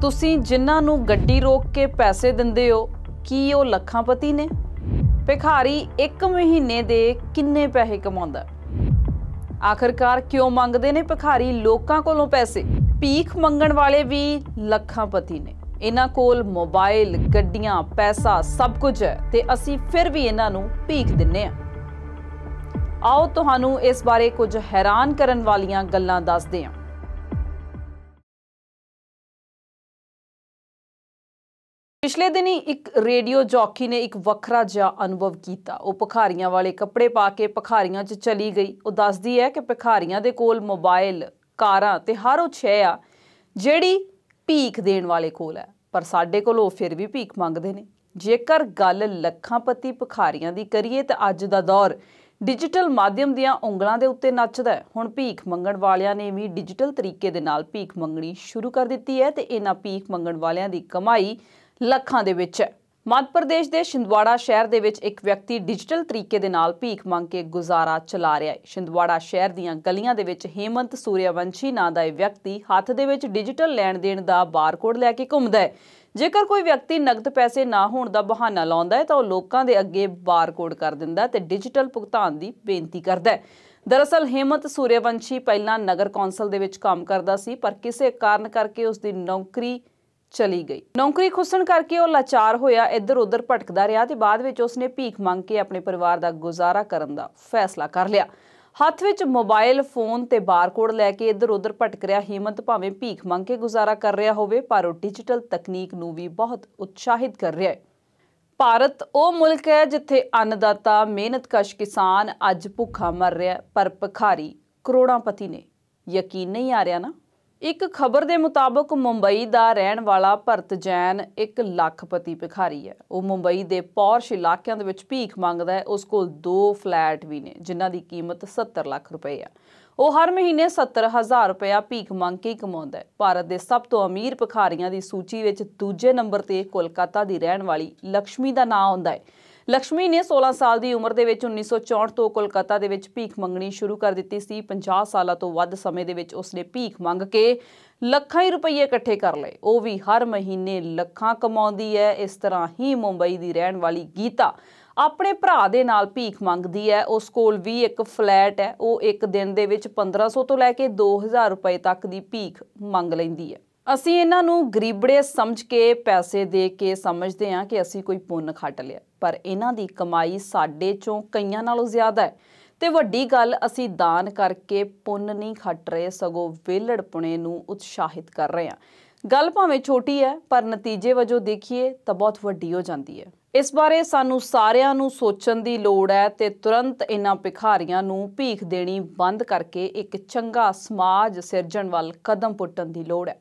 ਤੁਸੀਂ ਜਿਨ੍ਹਾਂ ਨੂੰ ਗੱਡੀ ਰੋਕ ਕੇ ਪੈਸੇ ਦਿੰਦੇ ਹੋ ਕੀ ਉਹ ਲੱਖਾਂਪਤੀ ਨੇ ਭਿਖਾਰੀ 1 ਮਹੀਨੇ ਦੇ ਕਿੰਨੇ ਪੈਸੇ ਕਮਾਉਂਦਾ ਆਖਰਕਾਰ ਕਿਉਂ ਮੰਗਦੇ ਨੇ ਭਿਖਾਰੀ ਲੋਕਾਂ ਕੋਲੋਂ ਪੈਸੇ ਭੀਖ ਮੰਗਣ ਵਾਲੇ ਵੀ ਲੱਖਾਂਪਤੀ ਨੇ ਇਹਨਾਂ ਕੋਲ ਮੋਬਾਈਲ ਗੱਡੀਆਂ ਪੈਸਾ ਸਭ ਕੁਝ ਹੈ ਤੇ ਅਸੀਂ ਫਿਰ ਵੀ ਇਹਨਾਂ ਨੂੰ ਭੀਖ ਦਿੰਨੇ ਆ ਆਓ ਤੁਹਾਨੂੰ ਇਸ ਬਾਰੇ ਕੁਝ ਹੈਰਾਨ ਕਰਨ ਵਾਲੀਆਂ ਗੱਲਾਂ ਦੱਸਦੇ ਹਾਂ ਪਿਛਲੇ ਦਿਨੀ ਇੱਕ ਰੇਡੀਓ ਜੌਕੀ ਨੇ ਇੱਕ ਵੱਖਰਾ ਜਿਹਾ ਅਨੁਭਵ ਕੀਤਾ ਉਹ ਭਖਾਰੀਆਂ ਵਾਲੇ ਕੱਪੜੇ ਪਾ ਕੇ ਭਖਾਰੀਆਂ 'ਚ ਚਲੀ ਗਈ ਉਹ ਦੱਸਦੀ ਹੈ ਕਿ ਭਖਾਰੀਆਂ ਦੇ ਕੋਲ ਮੋਬਾਈਲ ਕਾਰਾਂ ਤੇ ਹਰ ਉਹ ਛੇ ਆ ਜਿਹੜੀ ਭੀਖ ਦੇਣ ਵਾਲੇ ਕੋਲ ਹੈ ਪਰ ਸਾਡੇ ਕੋਲ ਉਹ ਫਿਰ ਵੀ ਭੀਖ ਮੰਗਦੇ ਨੇ ਜੇਕਰ ਗੱਲ ਲੱਖਾਂਪਤੀ ਭਖਾਰੀਆਂ ਦੀ ਕਰੀਏ ਤਾਂ ਅੱਜ ਦਾ ਦੌਰ ਡਿਜੀਟਲ ਮਾਧਿਅਮ ਦੀਆਂ ਉਂਗਲਾਂ ਦੇ ਉੱਤੇ ਨੱਚਦਾ ਹੈ ਹੁਣ ਭੀਖ ਮੰਗਣ ਵਾਲਿਆਂ ਨੇ ਵੀ ਡਿਜੀਟਲ ਤਰੀਕੇ ਦੇ ਨਾਲ ਭੀਖ ਮੰਗਣੀ ਸ਼ੁਰੂ ਕਰ ਦਿੱਤੀ ਹੈ ਤੇ ਇਹਨਾਂ ਭੀਖ ਮੰਗਣ ਵਾਲਿਆਂ ਦੀ ਕਮਾਈ ਲੱਖਾਂ ਦੇ ਵਿੱਚ ਹੈ ਮੱਧ ਪ੍ਰਦੇਸ਼ ਦੇ ਸ਼ਿੰਦਵਾੜਾ ਸ਼ਹਿਰ ਦੇ ਵਿੱਚ ਇੱਕ ਵਿਅਕਤੀ ਡਿਜੀਟਲ ਤਰੀਕੇ ਦੇ ਨਾਲ ਭੀਖ ਮੰਗ ਕੇ ਗੁਜ਼ਾਰਾ ਚਲਾ ਰਿਹਾ ਹੈ ਸ਼ਿੰਦਵਾੜਾ ਸ਼ਹਿਰ ਦੀਆਂ ਗਲੀਆਂ ਦੇ ਵਿੱਚ ਹੇਮੰਤ ਸੂਰਿਆਵੰਸ਼ੀ ਨਾਂ ਦਾ ਇਹ ਵਿਅਕਤੀ ਹੱਥ ਦੇ ਵਿੱਚ ਡਿਜੀਟਲ ਲੈਣ ਦੇਣ ਦਾ ਬਾਰਕੋਡ ਲੈ ਕੇ ਘੁੰਮਦਾ ਹੈ ਜੇਕਰ ਕੋਈ ਵਿਅਕਤੀ ਨਗਦ ਪੈਸੇ ਨਾ ਹੋਣ ਦਾ ਬਹਾਨਾ ਲਾਉਂਦਾ ਹੈ ਤਾਂ ਉਹ ਲੋਕਾਂ ਦੇ ਅੱਗੇ ਬਾਰਕੋਡ ਕਰ ਦਿੰਦਾ ਤੇ ਡਿਜੀਟਲ ਭੁਗਤਾਨ ਦੀ ਬੇਨਤੀ ਕਰਦਾ ਹੈ ਦਰਅਸਲ ਹੇਮੰਤ ਸੂਰਿਆਵੰਸ਼ੀ ਪਹਿਲਾਂ ਨਗਰ ਕੌਂਸਲ ਦੇ ਵਿੱਚ ਕੰਮ ਕਰਦਾ ਸੀ ਪਰ ਕਿਸੇ ਕਾਰਨ ਕਰਕੇ ਉਸ ਦੀ ਨੌਕਰੀ ਚਲੀ ਗਈ ਨੌਕਰੀ ਖੁੱਸਣ ਕਰਕੇ ਉਹ ਲਾਚਾਰ ਹੋਇਆ ਇੱਧਰ ਉੱਧਰ ਭਟਕਦਾ ਰਿਹਾ ਤੇ ਬਾਅਦ ਵਿੱਚ ਉਸਨੇ ਭੀਖ ਮੰਗ ਕੇ ਆਪਣੇ ਪਰਿਵਾਰ ਦਾ ਗੁਜ਼ਾਰਾ ਕਰਨ ਦਾ ਫੈਸਲਾ ਕਰ ਲਿਆ ਹੱਥ ਵਿੱਚ ਮੋਬਾਈਲ ਫੋਨ ਤੇ ਬਾਰਕੋਡ ਲੈ ਕੇ ਇੱਧਰ ਉੱਧਰ ਭਟਕ ਰਿਹਾ ਹਿੰਮਤ ਭਾਵੇਂ ਭੀਖ ਮੰਗ ਕੇ ਗੁਜ਼ਾਰਾ ਕਰ ਰਿਹਾ ਹੋਵੇ ਪਰ ਉਹ ਡਿਜੀਟਲ ਤਕਨੀਕ ਨੂੰ ਵੀ ਬਹੁਤ ਉਤਸ਼ਾਹਿਤ ਕਰ ਰਿਹਾ ਹੈ ਭਾਰਤ ਉਹ ਮੁਲਕ ਹੈ ਜਿੱਥੇ ਅੰਨਦਾਤਾ ਮਿਹਨਤਕਸ਼ ਕਿਸਾਨ ਅੱਜ ਭੁੱਖਾ ਮਰ ਰਿਹਾ ਪਰ ਭਖਾਰੀ ਪਤੀ ਨੇ ਯਕੀਨ ਨਹੀਂ ਆ ਰਿਹਾ ਨਾ ਇੱਕ ਖਬਰ ਦੇ ਮੁਤਾਬਕ ਮੁੰਬਈ ਦਾ ਰਹਿਣ ਵਾਲਾ ਭਰਤ ਜੈਨ ਇੱਕ ਲੱਖਪਤੀ ਭਿਖਾਰੀ ਹੈ ਉਹ ਮੁੰਬਈ ਦੇ ਪੌਰਸ਼ ਇਲਾਕਿਆਂ ਦੇ ਵਿੱਚ ਭੀਖ ਮੰਗਦਾ ਹੈ ਉਸ ਕੋਲ ਦੋ ਫਲੈਟ ਵੀ ਨੇ ਜਿਨ੍ਹਾਂ ਦੀ ਕੀਮਤ 70 ਲੱਖ ਰੁਪਏ ਆ ਉਹ ਹਰ ਮਹੀਨੇ 70000 ਰੁਪਏ ਭੀਖ ਮੰਗ ਕੇ ਕਮਾਉਂਦਾ ਹੈ ਭਾਰਤ ਦੇ ਸਭ ਤੋਂ ਅਮੀਰ ਭਿਖਾਰੀਆਂ ਦੀ ਸੂਚੀ ਵਿੱਚ ਦੂਜੇ ਨੰਬਰ ਤੇ ਕੋਲਕਾਤਾ ਦੀ ਰਹਿਣ ਵਾਲੀ ਲక్ష్ਮੀ ਦਾ ਨਾਮ ਆਉਂਦਾ ਹੈ ਲక్ష్ਮੀ ਨੇ 16 ਸਾਲ ਦੀ ਉਮਰ ਦੇ ਵਿੱਚ 1964 ਤੋਂ ਕੋਲਕਾਤਾ ਦੇ ਵਿੱਚ ਭੀਖ ਮੰਗਣੀ ਸ਼ੁਰੂ ਕਰ ਦਿੱਤੀ ਸੀ 50 ਸਾਲਾਂ ਤੋਂ ਵੱਧ ਸਮੇਂ ਦੇ ਵਿੱਚ ਉਸਨੇ ਭੀਖ ਮੰਗ ਕੇ ਲੱਖਾਂ ਹੀ ਰੁਪਏ ਇਕੱਠੇ ਕਰ ਲਏ ਉਹ ਵੀ ਹਰ ਮਹੀਨੇ ਲੱਖਾਂ ਕਮਾਉਂਦੀ ਹੈ ਇਸ ਤਰ੍ਹਾਂ ਹੀ ਮੁੰਬਈ ਦੀ ਰਹਿਣ ਵਾਲੀ ਗੀਤਾ ਆਪਣੇ ਭਰਾ ਦੇ ਨਾਲ ਭੀਖ ਮੰਗਦੀ ਹੈ ਉਸ ਕੋਲ ਵੀ ਇੱਕ ਫਲੈਟ ਹੈ ਉਹ ਇੱਕ ਦਿਨ ਦੇ ਵਿੱਚ 1500 ਤੋਂ ਲੈ ਕੇ 2000 ਰੁਪਏ ਤੱਕ ਦੀ ਭੀਖ ਮੰਗ ਲੈਂਦੀ ਹੈ ਅਸੀਂ ਇਹਨਾਂ ਨੂੰ ਗਰੀਬੜੇ ਸਮਝ ਕੇ ਪੈਸੇ ਦੇ ਕੇ ਸਮਝਦੇ ਹਾਂ ਕਿ ਅਸੀਂ ਕੋਈ ਪੁੰਨ ਖੱਟ ਲਿਆ ਪਰ ਇਹਨਾਂ ਦੀ ਕਮਾਈ ਸਾਡੇ ਚੋਂ ਕਈਆਂ ਨਾਲੋਂ ਜ਼ਿਆਦਾ ਹੈ ਤੇ ਵੱਡੀ ਗੱਲ ਅਸੀਂ ਦਾਨ ਕਰਕੇ ਪੁੰਨ ਨਹੀਂ ਖੱਟ ਰਹੇ ਸਗੋਂ ਵੇਲੜ ਪੁਣੇ ਨੂੰ ਉਤਸ਼ਾਹਿਤ ਕਰ ਰਹੇ ਹਾਂ ਗੱਲ ਭਾਵੇਂ ਛੋਟੀ ਹੈ ਪਰ ਨਤੀਜੇ ਵਜੋਂ ਦੇਖੀਏ ਤਾਂ ਬਹੁਤ ਵੱਡੀ ਹੋ ਜਾਂਦੀ ਹੈ ਇਸ ਬਾਰੇ ਸਾਨੂੰ ਸਾਰਿਆਂ ਨੂੰ ਸੋਚਣ ਦੀ ਲੋੜ ਹੈ ਤੇ ਤੁਰੰਤ ਇਹਨਾਂ ਭਿਖਾਰੀਆਂ ਨੂੰ ਭੀਖ ਦੇਣੀ ਬੰਦ ਕਰਕੇ ਇੱਕ ਚੰਗਾ ਸਮਾਜ ਸਿਰਜਣ ਵੱਲ ਕਦਮ ਪੁੱਟਣ ਦੀ ਲੋੜ ਹੈ